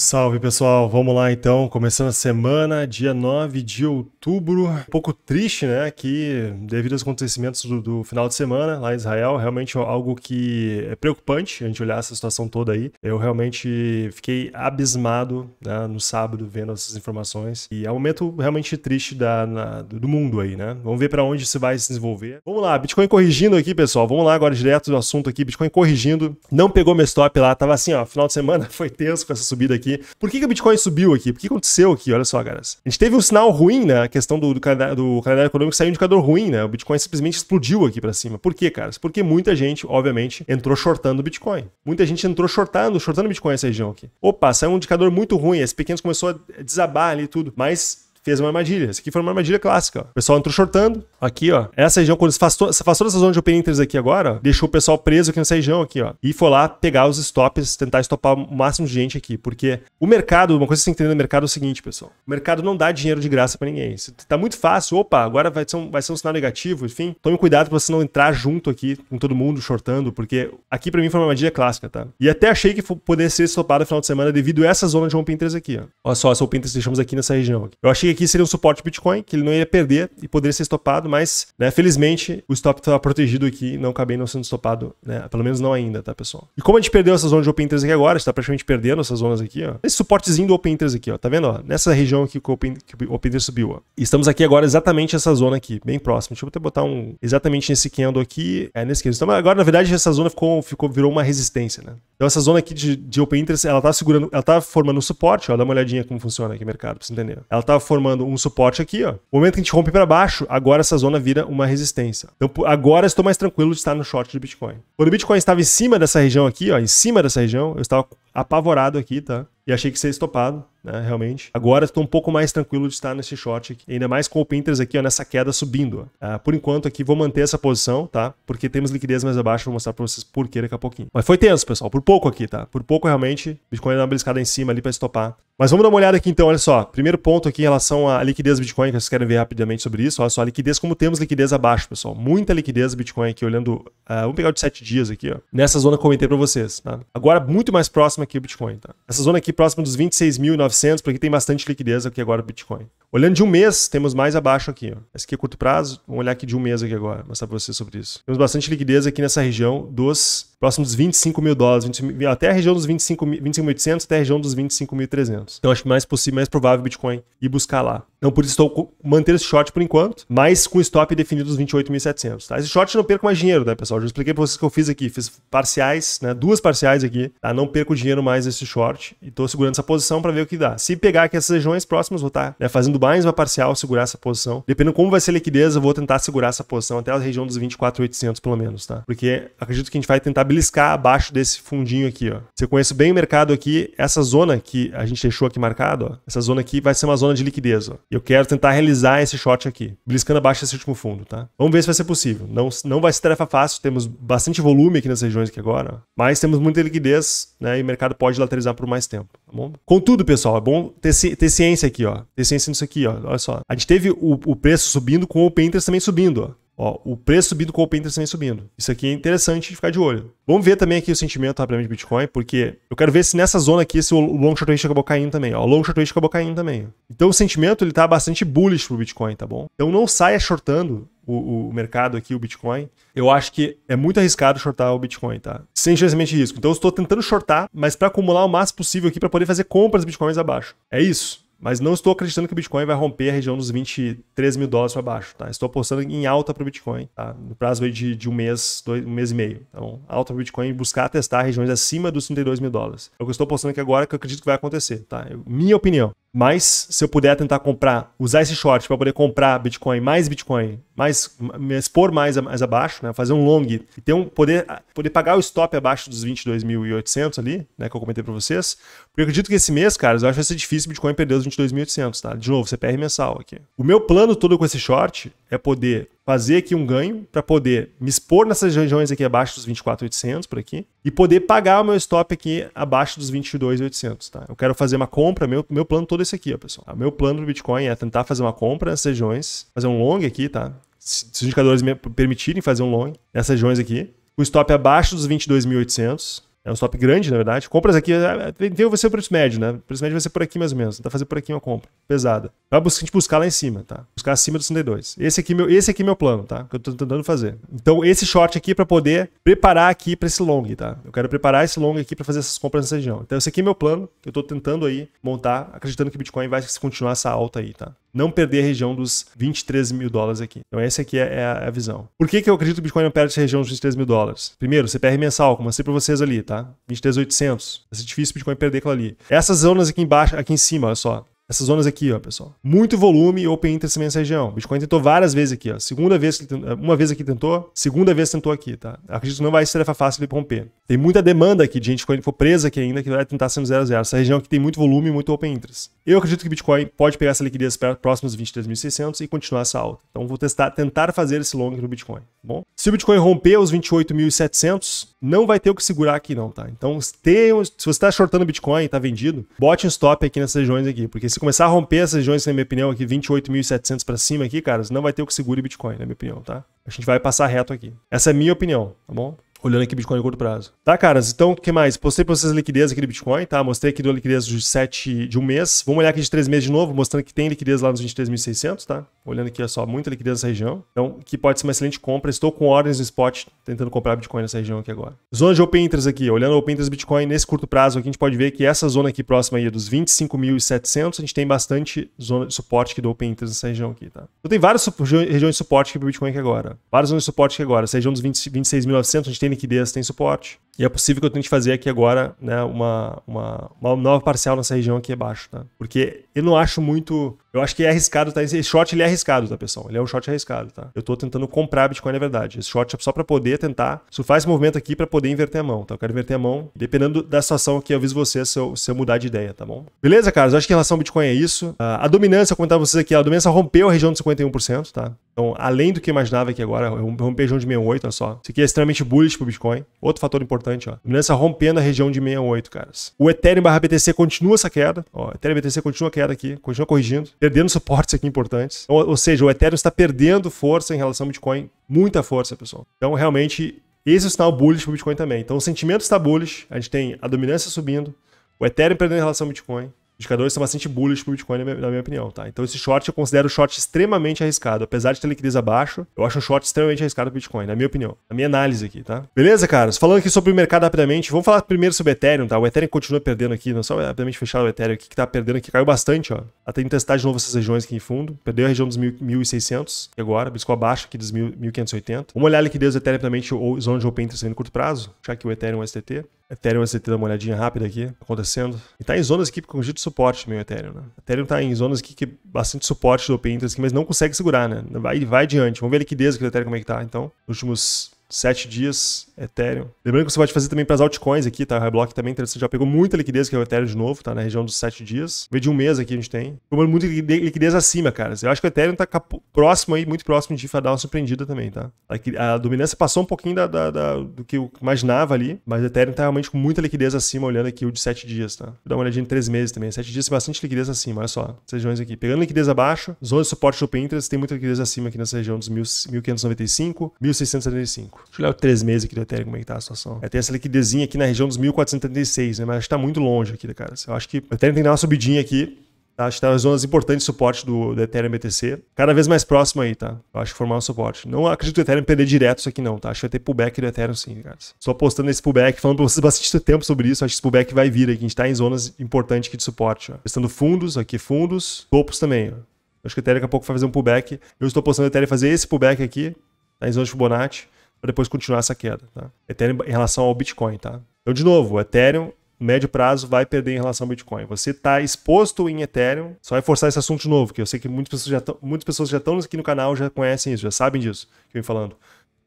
Salve pessoal, vamos lá então, começando a semana, dia 9 de outubro. Um pouco triste, né, que devido aos acontecimentos do, do, final de semana lá em Israel, realmente é algo que é preocupante a gente olhar essa situação toda aí. Eu realmente fiquei abismado né, no sábado vendo essas informações e é um momento realmente triste da, na, do mundo aí, né? Vamos ver para onde isso vai se desenvolver. Vamos lá, Bitcoin corrigindo aqui, pessoal. Vamos lá agora direto do assunto aqui, Bitcoin corrigindo. Não pegou meu stop lá, tava assim, ó, final de semana foi tenso com essa subida aqui aqui. Por que, que o Bitcoin subiu aqui? Por que aconteceu aqui? Olha só, caras. A gente teve um sinal ruim, né? A questão do, do, calendário, do calendário econômico saiu um indicador ruim, né? O Bitcoin simplesmente explodiu aqui para cima. Por quê, caras? Porque muita gente, obviamente, entrou shortando o Bitcoin. Muita gente entrou shortando, shortando Bitcoin nessa região aqui. Opa, saiu um indicador muito ruim. Esse pequeno começou a desabar ali tudo. Mas fez uma armadilha. Essa aqui foi uma armadilha clássica. O pessoal entrou shortando. Aqui, ó. Essa região, quando se afastou dessa zona de open interest aqui agora, ó, deixou o pessoal preso aqui nessa região aqui, ó. E foi lá pegar os stops, tentar estopar o máximo de gente aqui. Porque o mercado, uma coisa que você tem que entender no mercado é o seguinte, pessoal. O mercado não dá dinheiro de graça para ninguém. Se tá muito fácil, opa, agora vai ser, um, vai ser um sinal negativo, enfim. Tome cuidado pra você não entrar junto aqui com todo mundo shortando, porque aqui para mim foi uma armadilha clássica, tá? E até achei que poderia ser estopado no final de semana devido a essa zona de open interest aqui, ó. Olha só, essa open interest deixamos aqui nessa região. Aqui. Eu achei que aqui seria um suporte Bitcoin, que ele não ia perder e poderia ser estopado, mas, né, felizmente, o stop estava protegido aqui, não acabei não sendo estopado, né? Pelo menos não ainda, tá, pessoal? E como a gente perdeu essa zona de Open Interest aqui agora, a gente tá praticamente perdendo essas zonas aqui, ó. Esse suportezinho do Open Interest aqui, ó. Tá vendo, ó? Nessa região aqui que o Open, que o Open Interest subiu, ó. E estamos aqui agora exatamente essa zona aqui, bem próximo. Deixa eu até botar um... Exatamente nesse candle aqui. É, nesse candle. Então, agora, na verdade, essa zona ficou, ficou, virou uma resistência, né? Então essa zona aqui de, de open interest, ela tá segurando, ela tá formando um suporte, ó, dá uma olhadinha como funciona aqui o mercado, pra você entender. Ela tá formando um suporte aqui, ó. momento que a gente rompe para baixo, agora essa zona vira uma resistência. Então agora estou mais tranquilo de estar no short do Bitcoin. Quando o Bitcoin estava em cima dessa região aqui, ó, em cima dessa região, eu estava apavorado aqui, tá? E achei que seria estopado, né? Realmente. Agora estou um pouco mais tranquilo de estar nesse short aqui. Ainda mais com o Pinterest aqui, ó, nessa queda subindo. Ah, por enquanto aqui vou manter essa posição, tá? Porque temos liquidez mais abaixo, vou mostrar pra vocês por que daqui a pouquinho. Mas foi tenso, pessoal. Por pouco aqui, tá? Por pouco realmente, o Bitcoin dá uma beliscada em cima ali pra estopar. Mas vamos dar uma olhada aqui então, olha só. Primeiro ponto aqui em relação à liquidez Bitcoin, que vocês querem ver rapidamente sobre isso. Olha só, a liquidez, como temos liquidez abaixo, pessoal. Muita liquidez Bitcoin aqui, olhando... Uh, vamos pegar o de 7 dias aqui, ó. Nessa zona que eu comentei para vocês, tá? Agora muito mais próxima aqui o Bitcoin, tá? Essa zona aqui próxima dos 26.900, porque tem bastante liquidez aqui agora o Bitcoin. Olhando de um mês, temos mais abaixo aqui. Ó. Esse aqui é curto prazo, vamos olhar aqui de um mês aqui agora, mostrar para vocês sobre isso. Temos bastante liquidez aqui nessa região dos próximos 25 mil dólares, até a região dos 25.800 até a região dos 25.300. Então acho que mais possível, mais provável o Bitcoin ir buscar lá. Então por isso estou manter esse short por enquanto, mas com stop definido dos 28.700. Tá? Esse short não perco mais dinheiro, né, pessoal? já expliquei para vocês o que eu fiz aqui, fiz parciais, né, duas parciais aqui, tá? Não perco dinheiro mais nesse short e estou segurando essa posição para ver o que dá. Se pegar aqui essas regiões próximas, vou estar tá, né, fazendo mais uma parcial segurar essa posição. Dependendo como vai ser a liquidez, eu vou tentar segurar essa posição até a região dos 24,800 pelo menos, tá? Porque acredito que a gente vai tentar beliscar abaixo desse fundinho aqui, ó. Se eu conheço bem o mercado aqui, essa zona que a gente deixou aqui marcado, ó, essa zona aqui vai ser uma zona de liquidez, ó. Eu quero tentar realizar esse short aqui, beliscando abaixo desse último fundo, tá? Vamos ver se vai ser possível. Não, não vai ser tarefa fácil, temos bastante volume aqui nas regiões aqui agora, ó. mas temos muita liquidez, né? E o mercado pode lateralizar por mais tempo, tá bom? Contudo, pessoal, é bom ter, ter ciência aqui, ó. Ter ciência nisso aqui aqui, ó, olha só. A gente teve o, o preço subindo com o Open Interest também subindo, ó. Ó, o preço subindo com o Open Interest também subindo. Isso aqui é interessante de ficar de olho. Vamos ver também aqui o sentimento rapidamente de Bitcoin, porque eu quero ver se nessa zona aqui esse long short range acabou caindo também. Ó, o long short range acabou caindo também. Então o sentimento ele tá bastante bullish pro Bitcoin, tá bom? Então não saia shortando o, o, mercado aqui, o Bitcoin, eu acho que é muito arriscado shortar o Bitcoin, tá? Sem gerenciamento de risco. Então eu estou tentando shortar, mas para acumular o máximo possível aqui para poder fazer compras de Bitcoins abaixo. É isso. Mas não estou acreditando que o Bitcoin vai romper a região dos 23 mil dólares para baixo, tá? Estou apostando em alta para o Bitcoin, tá? No prazo de, de um mês, dois, um mês e meio. Então, alta para o Bitcoin buscar testar regiões acima dos 32 mil dólares. É o que eu estou apostando aqui agora, que eu acredito que vai acontecer, tá? Eu, minha opinião. Mas se eu puder tentar comprar, usar esse short para poder comprar Bitcoin, mais Bitcoin, mais me expor mais, mais abaixo, né? fazer um long e ter um, poder, poder pagar o stop abaixo dos 22.800 ali, né, que eu comentei para vocês, porque eu acredito que esse mês, cara, eu acho que vai ser difícil o Bitcoin perder os 22.800, tá? De novo, CPR mensal aqui. O meu plano todo com esse short é poder fazer aqui um ganho para poder me expor nessas regiões aqui abaixo dos 24.800 por aqui e poder pagar o meu stop aqui abaixo dos 22.800, tá? Eu quero fazer uma compra, meu, meu plano todo é esse aqui, ó, pessoal. O tá? meu plano do Bitcoin é tentar fazer uma compra nessas regiões, fazer um long aqui, tá? Se, se os indicadores me permitirem fazer um long nessas regiões aqui, o stop abaixo dos 22.800 é um stop grande, na verdade. Compras aqui, tem vai ser o preço médio, né? O preço médio vai ser por aqui mais ou menos. Tentar tá fazer por aqui uma compra pesada. Vai buscar, a gente buscar lá em cima, tá? Buscar acima dos 32. Esse aqui meu, esse aqui é meu plano, tá? Que eu tô tentando fazer. Então, esse short aqui é para poder preparar aqui para esse long, tá? Eu quero preparar esse long aqui para fazer essas compras nessa região. Então, esse aqui é meu plano que eu tô tentando aí montar, acreditando que o Bitcoin vai continuar essa alta aí, tá? Não perder a região dos 23 mil dólares aqui. Então, essa aqui é, é, é, a, visão. Por que, que eu acredito que o Bitcoin não perde essa região dos 23 mil dólares? Primeiro, CPR mensal, como eu mostrei para vocês ali, tá? 23,800. Tá? Vai ser difícil o Bitcoin perder aquilo ali. Essas zonas aqui embaixo, aqui em cima, olha só. Essas zonas aqui, ó, pessoal. Muito volume, open interest nessa região. Bitcoin tentou várias vezes aqui, ó. Segunda vez, uma vez aqui tentou, segunda vez tentou aqui, tá? Acredito que não vai ser tarefa fácil de romper. Tem muita demanda aqui de gente que for presa aqui ainda que vai tentar no zero, zero. Essa região aqui tem muito volume e muito open interest. Eu acredito que Bitcoin pode pegar essa liquidez próxima próximos 23.600 e continuar essa alta. Então vou testar, tentar fazer esse long no Bitcoin, tá bom? Se o Bitcoin romper os 28.700, não vai ter o que segurar aqui não, tá? Então, tenham, se você está shortando Bitcoin, está vendido, bote um stop aqui nessas regiões aqui, porque se se começar a romper essas regiões, na minha opinião, aqui 28.700 para cima aqui, cara, você não vai ter o que segure Bitcoin, na minha opinião, tá? A gente vai passar reto aqui. Essa é a minha opinião, tá bom? Olhando aqui Bitcoin a curto prazo. Tá, caras? Então, o que mais? Postei para vocês a liquidez aqui do Bitcoin, tá? Mostrei aqui do liquidez de sete de um mês. Vamos olhar aqui de três meses de novo, mostrando que tem liquidez lá nos 23.600, tá? Olhando aqui, é só, muita liquidez nessa região. Então, que pode ser uma excelente compra. Estou com ordens no spot, tentando comprar Bitcoin nessa região aqui agora. Zona de Open Interest aqui. Olhando Open Interest Bitcoin nesse curto prazo, aqui a gente pode ver que essa zona aqui próxima aí dos 25.700, a gente tem bastante zona de suporte aqui do Open Interest nessa região aqui, tá? Então, tem várias regiões de suporte aqui pro Bitcoin aqui agora. Várias zonas de suporte aqui agora. Essa região dos 26.900, a gente tem tem liquidez, tem suporte. E é possível que eu tente fazer aqui agora né, uma, uma, uma nova parcial nessa região aqui abaixo, tá? Porque eu não acho muito... Eu acho que é arriscado, tá? Esse short, ele é arriscado, tá, pessoal? Ele é um short arriscado, tá? Eu tô tentando comprar Bitcoin, na verdade. Esse short é só para poder tentar surfar esse movimento aqui para poder inverter a mão, tá? Eu quero inverter a mão, dependendo da situação aqui, eu aviso você se eu, se eu mudar de ideia, tá bom? Beleza, caras? Eu acho que em relação ao Bitcoin é isso. Ah, a dominância, eu comentava vocês aqui, a dominância rompeu a região de 51%, tá? Então, além do que imaginava aqui agora, um rompejão de 68, olha só. Isso aqui é extremamente bullish pro Bitcoin. Outro fator importante, ó. Dominância rompendo a região de 68, caras. O Ethereum barra BTC continua essa queda. Ó, Ethereum BTC continua a queda aqui, continua corrigindo, perdendo suportes aqui importantes. Ou, ou seja, o Ethereum está perdendo força em relação ao Bitcoin. Muita força, pessoal. Então, realmente, esse é o sinal bullish pro Bitcoin também. Então, o sentimento está bullish. A gente tem a dominância subindo, o Ethereum perdendo em relação ao Bitcoin. Indicadores são bastante bullish pro Bitcoin, na minha opinião, tá? Então esse short eu considero short extremamente arriscado. Apesar de ter liquidez abaixo, eu acho um short extremamente arriscado pro Bitcoin, na minha opinião. Na minha análise aqui, tá? Beleza, caras? Falando aqui sobre o mercado rapidamente, vamos falar primeiro sobre o Ethereum, tá? O Ethereum continua perdendo aqui, não só rapidamente fechar o Ethereum aqui, que tá perdendo aqui, caiu bastante, ó. Até tá tentando testar de novo essas regiões aqui em fundo. Perdeu a região dos 1.600 e agora, buscou abaixo aqui dos 1.580. Vamos olhar a liquidez do Ethereum rapidamente, ou zona de open interest no curto prazo, já que o Ethereum é STT. Ethereum ST, dá uma olhadinha rápida aqui, tá acontecendo. E tá em zonas aqui com jeito suporte meu Ethereum, né? Ethereum tá em zonas aqui que é bastante suporte do Open Interest, mas não consegue segurar, né? Vai, vai adiante. Vamos ver a liquidez aqui do Ethereum como é que tá, então. últimos sete dias, Ethereum. Lembrando que você pode fazer também para as altcoins aqui, tá? O Reblock também, então você já pegou muita liquidez, que é o Ethereum de novo, tá? Na região dos sete dias. Meio de um mês aqui a gente tem. Tomando muita liquidez acima, cara. Eu acho que o Ethereum tá próximo aí, muito próximo de dar uma surpreendida também, tá? A, a dominância passou um pouquinho da, da, da, do que eu imaginava ali, mas o Ethereum tá realmente com muita liquidez acima, olhando aqui o de sete dias, tá? Vou dar uma olhadinha em três meses também. Sete dias tem bastante liquidez acima, olha só. Essas regiões aqui. Pegando liquidez abaixo, zona de suporte do Pinterest, tem muita liquidez acima aqui nessa região dos 1.595, 1.675. 5. Deixa eu olhar o 3 meses aqui do Ethereum, como é que tá a situação. É, tem essa liquidezinha aqui na região dos 1436, né? Mas acho que tá muito longe aqui, né, cara. Eu acho que o Ethereum tem que dar uma subidinha aqui. Tá? Acho que tá nas zonas importantes de suporte do, do Ethereum BTC. Cada vez mais próximo aí, tá? Eu acho que formar um suporte. Não acredito que o Ethereum perder direto isso aqui, não, tá? Acho que vai ter pullback do Ethereum sim, cara. Só postando esse pullback, falando pra vocês bastante tempo sobre isso. Acho que esse pullback vai vir aqui. A gente tá em zonas importantes aqui de suporte. Ó. Testando fundos, aqui fundos, topos também, ó. Acho que o Ethereum daqui a pouco vai fazer um pullback. Eu estou postando o Ethereum fazer esse pullback aqui, tá, em zona de Fibonacci para depois continuar essa queda. Tá? Ethereum em relação ao Bitcoin, tá? Então, de novo, o Ethereum médio prazo vai perder em relação ao Bitcoin. Você está exposto em Ethereum, só reforçar esse assunto de novo, que eu sei que muitas pessoas já muitas pessoas já estão aqui no canal, já conhecem isso, já sabem disso que eu venho falando.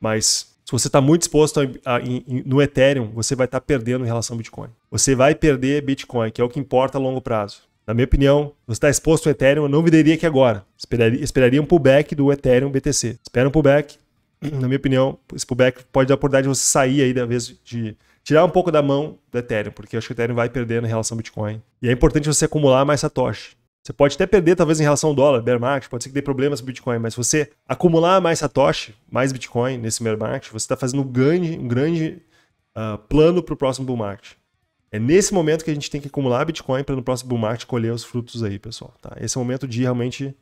Mas se você está muito exposto a, a, no Ethereum, você vai estar tá perdendo em relação ao Bitcoin. Você vai perder Bitcoin, que é o que importa a longo prazo. Na minha opinião, você está exposto ao Ethereum, eu não venderia aqui agora. Esperaria, esperaria um pullback do Ethereum BTC. Espera um pullback, na minha opinião, esse pullback pode dar a oportunidade de você sair aí da vez de tirar um pouco da mão do Ethereum, porque eu acho que o Ethereum vai perdendo em relação ao Bitcoin. E é importante você acumular mais satoshi. Você pode até perder, talvez, em relação ao dólar, bear market, pode ser que dê problemas o Bitcoin, mas se você acumular mais satoshi, mais Bitcoin nesse bear market, você está fazendo um grande, um grande uh, plano para o próximo bull market. É nesse momento que a gente tem que acumular Bitcoin para no próximo bull market colher os frutos aí, pessoal. Tá? Esse é o momento de realmente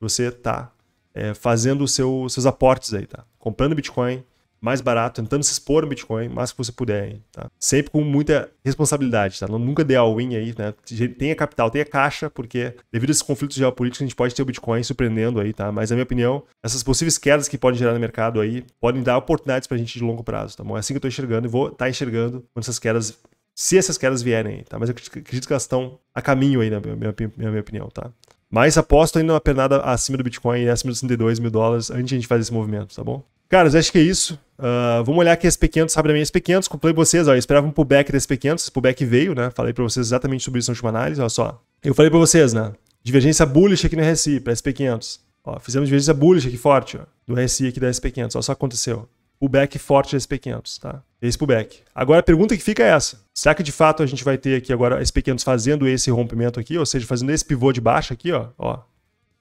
você tá é, fazendo seu, seus aportes aí, tá? Comprando Bitcoin mais barato, tentando se expor no Bitcoin, mais que você puder, aí, tá? Sempre com muita responsabilidade, tá? Não, nunca dê all-in aí, né? Tenha capital, tenha caixa, porque devido a esses conflitos geopolíticos a gente pode ter o Bitcoin surpreendendo aí, tá? Mas na minha opinião, essas possíveis quedas que podem gerar no mercado aí, podem dar oportunidades pra gente de longo prazo, tá bom? É assim que eu tô enxergando e vou estar tá enxergando quando essas quedas se essas quedas vierem, tá? Mas eu acredito que elas estão a caminho aí, na minha, minha, minha opinião, tá? Mas aposto ainda uma pernada acima do Bitcoin, acima dos 62 mil dólares, antes de a gente fazer esse movimento, tá bom? Caras, acho que é isso. Uh, vamos olhar aqui SP500 rapidamente. SP500, comprei vocês, ó, eu esperava um pullback da SP500, esse pullback veio, né? Falei para vocês exatamente sobre isso na última análise, olha só. Eu falei para vocês, né? Divergência bullish aqui no RSI, para SP500. Ó, fizemos divergência bullish aqui forte, ó, do RSI aqui da SP500, olha só o que aconteceu pullback forte da SP500, tá? Esse pullback. Agora a pergunta que fica é essa. Será que de fato a gente vai ter aqui agora SP500 fazendo esse rompimento aqui, ou seja, fazendo esse pivô de baixa aqui, ó? ó.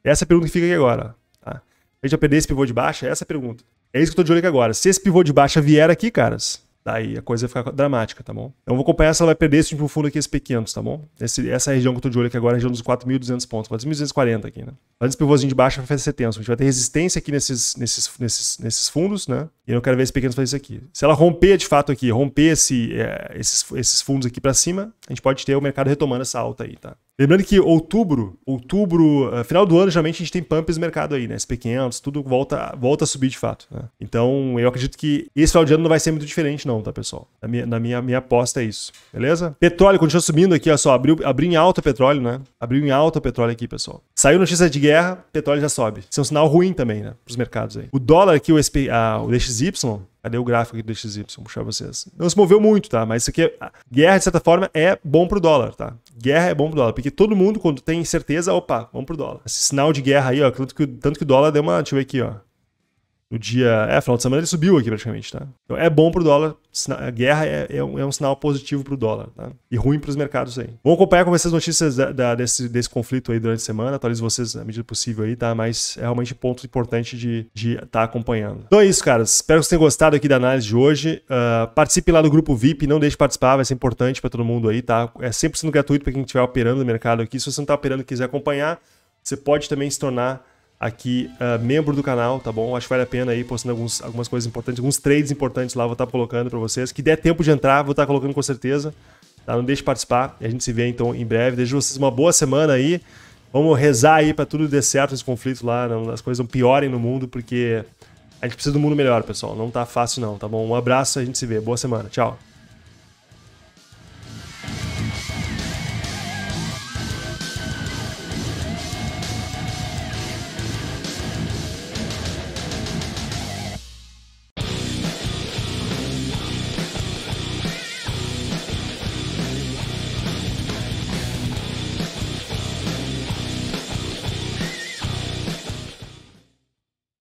Essa é a pergunta que fica aqui agora, tá? A gente vai perder esse pivô de baixa? Essa é a pergunta. É isso que eu tô de olho aqui agora. Se esse pivô de baixa vier aqui, caras, Daí a coisa vai ficar dramática, tá bom? Então eu vou acompanhar se ela vai perder esse tipo de fundo aqui, esses pequenos, tá bom? Esse, essa região que eu tô de olho aqui agora é a região dos 4.200 pontos, 4.240 aqui, né? Antes pivôzinho de baixa vai ser tenso. A gente vai ter resistência aqui nesses, nesses, nesses, nesses fundos, né? E eu quero ver esses pequenos fazer isso aqui. Se ela romper de fato aqui, romper esse, é, esses, esses fundos aqui para cima, a gente pode ter o mercado retomando essa alta aí, tá? Lembrando que outubro, outubro, eh, final do ano, geralmente a gente tem pumps no mercado aí, né? SP500, tudo volta, volta a subir de fato. Né? Então, eu acredito que esse final de ano não vai ser muito diferente não, tá, pessoal? Na minha, na minha, minha aposta é isso, beleza? Petróleo continua subindo aqui, olha só, abriu, abriu em alta o petróleo, né? Abriu em alta o petróleo aqui, pessoal. Saiu notícia de guerra, petróleo já sobe. Isso é um sinal ruim também, né? Para os mercados aí. O dólar aqui, o, SP, ah, o DXY, Cadê o gráfico aqui do DXY? Vou puxar vocês. Não se moveu muito, tá? Mas isso aqui, é, guerra, de certa forma, é bom pro dólar, tá? Guerra é bom pro dólar, porque todo mundo, quando tem certeza, opa, vamos pro dólar. Esse sinal de guerra aí, ó, tanto que, o dólar deu uma, deixa eu ver aqui, ó, no dia. É, final de semana ele subiu aqui praticamente, tá? Então é bom pro dólar. A guerra é, é, um, é um, sinal positivo pro dólar, tá? E ruim pros mercados aí. vou acompanhar com vocês as notícias da, da, desse, desse conflito aí durante a semana. Atualizo vocês na medida possível aí, tá? Mas é realmente ponto importante de estar tá acompanhando. Então é isso, caras. Espero que vocês tenham gostado aqui da análise de hoje. Uh, participe lá do grupo VIP, não deixe de participar, vai ser importante para todo mundo aí, tá? É 100% gratuito para quem estiver operando no mercado aqui. Se você não tá operando e quiser acompanhar, você pode também se tornar aqui uh, membro do canal, tá bom? Acho que vale a pena aí postando alguns, algumas coisas importantes, alguns trades importantes lá, vou estar tá colocando para vocês. Que der tempo de entrar, vou estar tá colocando com certeza. Tá? Não deixe de participar e a gente se vê então em breve. Desejo vocês uma boa semana aí. Vamos rezar aí para tudo der certo esse conflito lá, não, as coisas não piorem no mundo, porque a gente precisa do mundo melhor, pessoal. Não tá fácil não, tá bom? Um abraço, a gente se vê. Boa semana. Tchau.